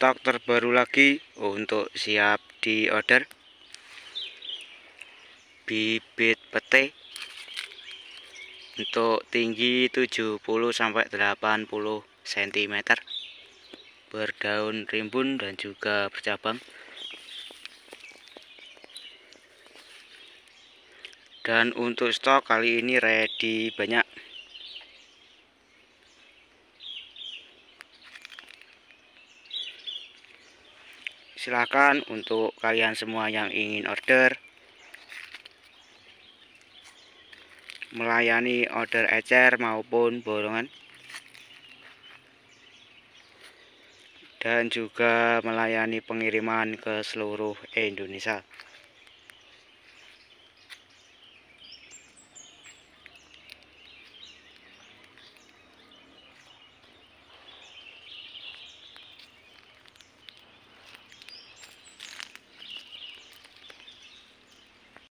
stok terbaru lagi oh, untuk siap di order bibit pete untuk tinggi 70 sampai 80 cm berdaun rimbun dan juga bercabang dan untuk stok kali ini ready banyak silahkan untuk kalian semua yang ingin order melayani order ecer maupun borongan dan juga melayani pengiriman ke seluruh Indonesia